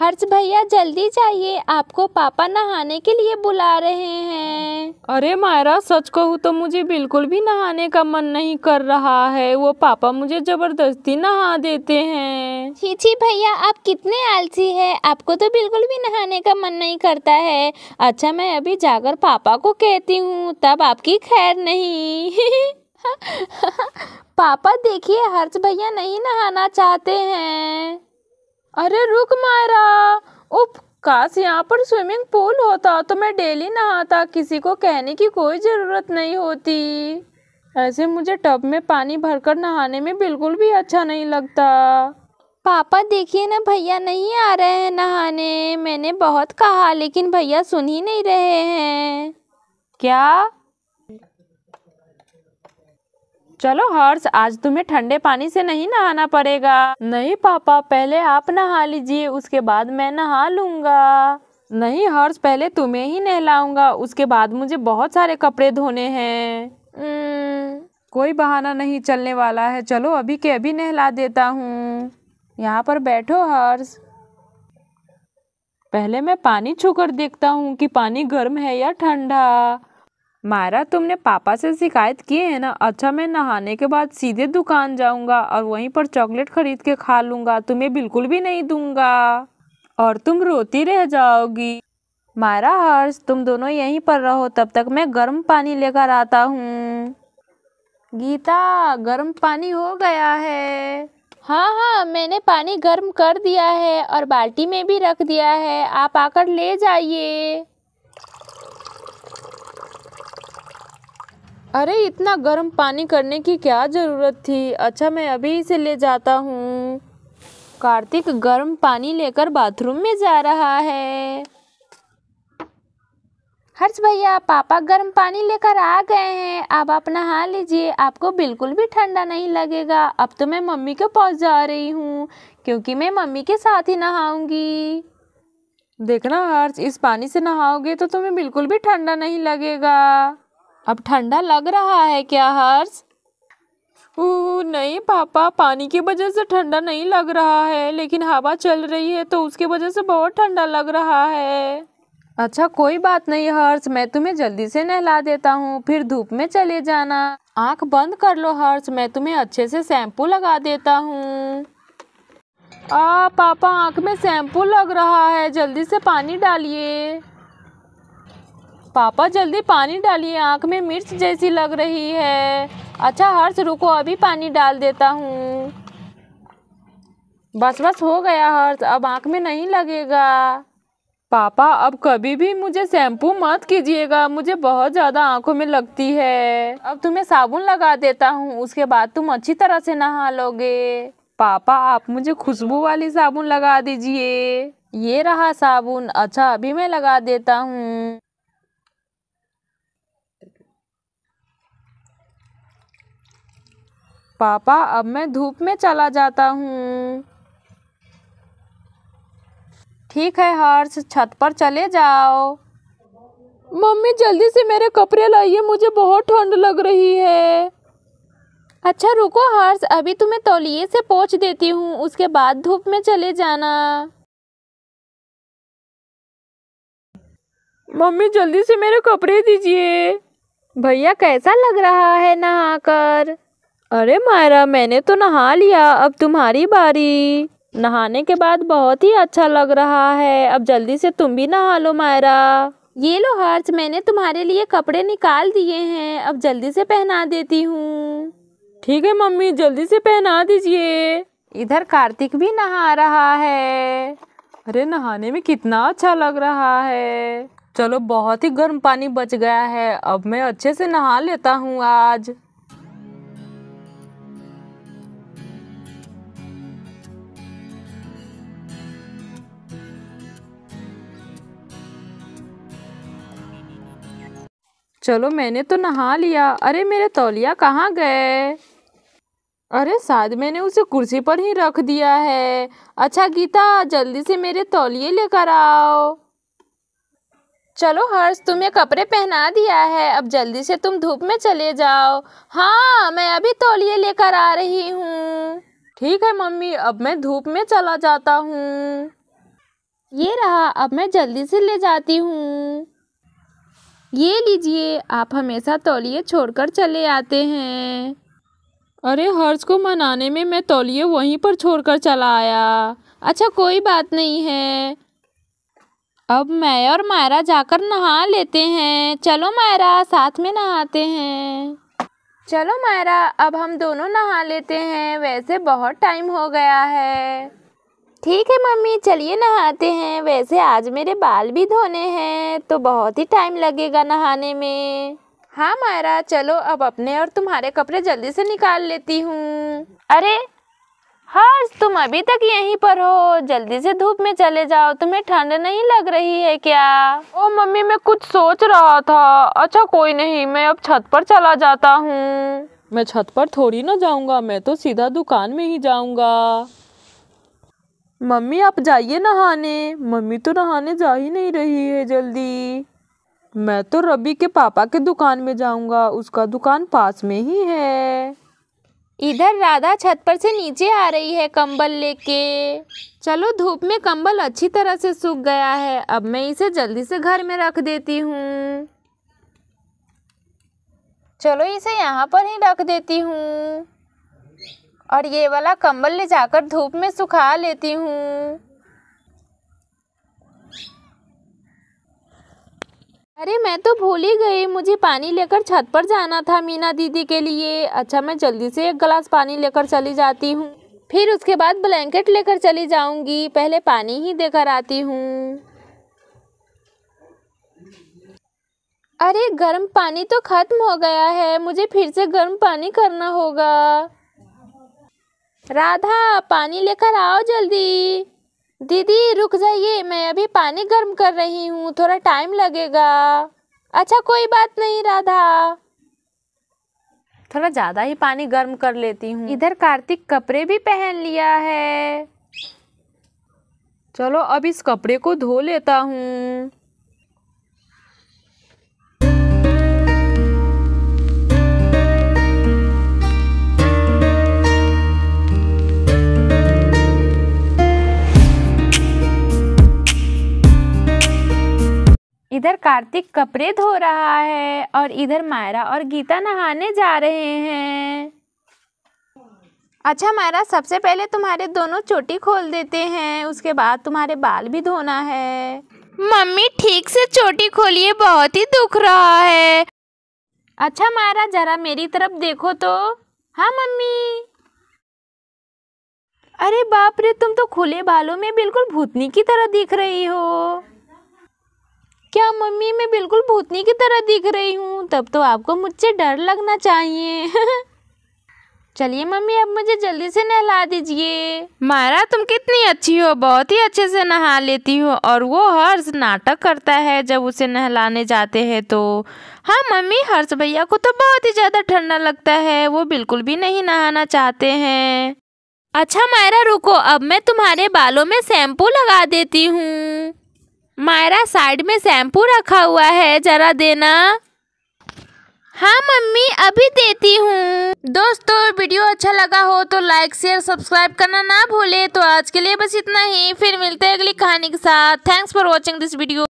हर्ष भैया जल्दी जाइए आपको पापा नहाने के लिए बुला रहे हैं अरे मायरा सच कहूँ तो मुझे बिल्कुल भी नहाने का मन नहीं कर रहा है वो पापा मुझे जबरदस्ती नहा देते हैं छीछी भैया आप कितने आलसी हैं आपको तो बिल्कुल भी नहाने का मन नहीं करता है अच्छा मैं अभी जाकर पापा को कहती हूँ तब आपकी खैर नहीं पापा देखिए हर्ष भैया नहीं नहाना चाहते हैं अरे रुक मायरा उप काश यहाँ पर स्विमिंग पूल होता तो मैं डेली नहाता किसी को कहने की कोई ज़रूरत नहीं होती ऐसे मुझे टब में पानी भरकर नहाने में बिल्कुल भी अच्छा नहीं लगता पापा देखिए ना भैया नहीं आ रहे हैं नहाने मैंने बहुत कहा लेकिन भैया सुन ही नहीं रहे हैं क्या चलो हर्ष आज तुम्हें ठंडे पानी से नहीं नहाना पड़ेगा नहीं पापा पहले आप नहा लीजिए उसके बाद मैं नहा लूंगा नहीं हर्ष पहले तुम्हें ही नहलाऊंगा उसके बाद मुझे बहुत सारे कपड़े धोने हैं हम्म। कोई बहाना नहीं चलने वाला है चलो अभी के अभी नहला देता हूँ यहाँ पर बैठो हर्ष पहले मैं पानी छूकर देखता हूँ कि पानी गर्म है या ठंडा मायरा तुमने पापा से शिकायत की है ना अच्छा मैं नहाने के बाद सीधे दुकान जाऊंगा और वहीं पर चॉकलेट खरीद के खा लूंगा तुम्हें बिल्कुल भी नहीं दूंगा और तुम रोती रह जाओगी मायरा हर्ष तुम दोनों यहीं पर रहो तब तक मैं गर्म पानी लेकर आता हूँ गीता गर्म पानी हो गया है हाँ हाँ मैंने पानी गर्म कर दिया है और बाल्टी में भी रख दिया है आप आकर ले जाइए अरे इतना गर्म पानी करने की क्या ज़रूरत थी अच्छा मैं अभी इसे ले जाता हूँ कार्तिक गर्म पानी लेकर बाथरूम में जा रहा है हर्ष भैया पापा गर्म पानी लेकर आ गए हैं आप आप नहा लीजिए आपको बिल्कुल भी ठंडा नहीं लगेगा अब तो मैं मम्मी के पास जा रही हूँ क्योंकि मैं मम्मी के साथ ही नहाऊंगी देखना हर्ष इस पानी से नहाओगे तो तुम्हें बिल्कुल भी ठंडा नहीं लगेगा अब ठंडा लग रहा है क्या हर्ष नहीं पापा पानी की वजह से ठंडा नहीं लग रहा है लेकिन हवा चल रही है तो उसकी वजह से बहुत ठंडा लग रहा है अच्छा कोई बात नहीं हर्ष मैं तुम्हें जल्दी से नहला देता हूँ फिर धूप में चले जाना आंख बंद कर लो हर्ष मैं तुम्हें अच्छे से शैम्पू लगा देता हूँ आ पापा आंख में शैम्पू लग रहा है जल्दी से पानी डालिए पापा जल्दी पानी डालिए आँख में मिर्च जैसी लग रही है अच्छा हर्ष रुको अभी पानी डाल देता हूँ बस बस हो गया हर्ष अब आंख में नहीं लगेगा पापा अब कभी भी मुझे शैम्पू मत कीजिएगा मुझे बहुत ज़्यादा आंखों में लगती है अब तुम्हें साबुन लगा देता हूँ उसके बाद तुम अच्छी तरह से नहा लोगे पापा आप मुझे खुशबू वाली साबुन लगा दीजिए ये रहा साबुन अच्छा अभी मैं लगा देता हूँ पापा अब मैं धूप में चला जाता हूँ ठीक है हर्ष छत पर चले जाओ मम्मी जल्दी से मेरे कपड़े लाइए मुझे बहुत ठंड लग रही है अच्छा रुको हर्ष अभी तुम्हें तौलिए से पोछ देती हूँ उसके बाद धूप में चले जाना मम्मी जल्दी से मेरे कपड़े दीजिए भैया कैसा लग रहा है नहाकर अरे मायरा मैंने तो नहा लिया अब तुम्हारी बारी नहाने के बाद बहुत ही अच्छा लग रहा है अब जल्दी से तुम भी नहा लो मायरा ये लो हर्ष मैंने तुम्हारे लिए कपड़े निकाल दिए हैं अब जल्दी से पहना देती हूँ ठीक है मम्मी जल्दी से पहना दीजिए इधर कार्तिक भी नहा रहा है अरे नहाने में कितना अच्छा लग रहा है चलो बहुत ही गर्म पानी बच गया है अब मैं अच्छे से नहा लेता हूँ आज चलो मैंने तो नहा लिया अरे मेरे तौलिया कहाँ गए अरे शायद मैंने उसे कुर्सी पर ही रख दिया है अच्छा गीता जल्दी से मेरे तौलिए लेकर आओ चलो हर्ष तुम्हें कपड़े पहना दिया है अब जल्दी से तुम धूप में चले जाओ हाँ मैं अभी तौलिए लेकर आ रही हूँ ठीक है मम्मी अब मैं धूप में चला जाता हूँ ये रहा अब मैं जल्दी से ले जाती हूँ ये लीजिए आप हमेशा तौलिए छोड़कर चले आते हैं अरे हर्ष को मनाने में मैं तौलिए वहीं पर छोड़कर चला आया अच्छा कोई बात नहीं है अब मैं और मायरा जाकर नहा लेते हैं चलो मायरा साथ में नहाते हैं चलो मायरा अब हम दोनों नहा लेते हैं वैसे बहुत टाइम हो गया है ठीक है मम्मी चलिए नहाते हैं वैसे आज मेरे बाल भी धोने हैं तो बहुत ही टाइम लगेगा नहाने में हाँ मायरा चलो अब अपने और तुम्हारे कपड़े जल्दी से निकाल लेती हूँ अरे हर्ष हाँ, तुम अभी तक यहीं पर हो जल्दी से धूप में चले जाओ तुम्हें ठंड नहीं लग रही है क्या ओ मम्मी मैं कुछ सोच रहा था अच्छा कोई नहीं मैं अब छत पर चला जाता हूँ मैं छत पर थोड़ी ना जाऊँगा मैं तो सीधा दुकान में ही जाऊँगा मम्मी आप जाइए नहाने मम्मी तो नहाने जा ही नहीं रही है जल्दी मैं तो रबी के पापा के दुकान में जाऊंगा उसका दुकान पास में ही है इधर राधा छत पर से नीचे आ रही है कंबल लेके चलो धूप में कंबल अच्छी तरह से सूख गया है अब मैं इसे जल्दी से घर में रख देती हूँ चलो इसे यहाँ पर ही रख देती हूँ और ये वाला कंबल ले जाकर धूप में सुखा लेती हूँ अरे मैं तो भूल ही गई मुझे पानी लेकर छत पर जाना था मीना दीदी के लिए अच्छा मैं जल्दी से एक गिलास पानी लेकर चली जाती हूँ फिर उसके बाद ब्लैंकेट लेकर चली जाऊंगी पहले पानी ही देकर आती हूँ अरे गर्म पानी तो ख़त्म हो गया है मुझे फिर से गर्म पानी करना होगा राधा पानी लेकर आओ जल्दी दीदी रुक जाइए मैं अभी पानी गर्म कर रही हूँ थोड़ा टाइम लगेगा अच्छा कोई बात नहीं राधा थोड़ा ज़्यादा ही पानी गर्म कर लेती हूँ इधर कार्तिक कपड़े भी पहन लिया है चलो अब इस कपड़े को धो लेता हूँ कार्तिक कपड़े धो रहा है और इधर मायरा और गीता नहाने जा रहे हैं अच्छा मायरा सबसे पहले तुम्हारे दोनों चोटी खोल देते हैं उसके बाद तुम्हारे बाल भी धोना है मम्मी ठीक से चोटी खोलिए बहुत ही दुख रहा है अच्छा मायरा जरा मेरी तरफ देखो तो हाँ मम्मी अरे बाप रे तुम तो खुले बालों में बिल्कुल भूतनी की तरह दिख रही हो क्या मम्मी मैं बिल्कुल भूतनी की तरह दिख रही हूँ तब तो आपको मुझसे डर लगना चाहिए चलिए मम्मी अब मुझे जल्दी से नहला दीजिए मारा तुम कितनी अच्छी हो बहुत ही अच्छे से नहा लेती हो और वो हर्ष नाटक करता है जब उसे नहलाने जाते हैं तो हाँ मम्मी हर्ष भैया को तो बहुत ही ज़्यादा ठंडा लगता है वो बिल्कुल भी नहीं नहाना चाहते हैं अच्छा मायरा रुको अब मैं तुम्हारे बालों में शैम्पू लगा देती हूँ मायरा साइड में शैम्पू रखा हुआ है जरा देना हाँ मम्मी अभी देती हूँ दोस्तों वीडियो अच्छा लगा हो तो लाइक शेयर सब्सक्राइब करना ना भूले तो आज के लिए बस इतना ही फिर मिलते हैं अगली कहानी के साथ thanks for watching this video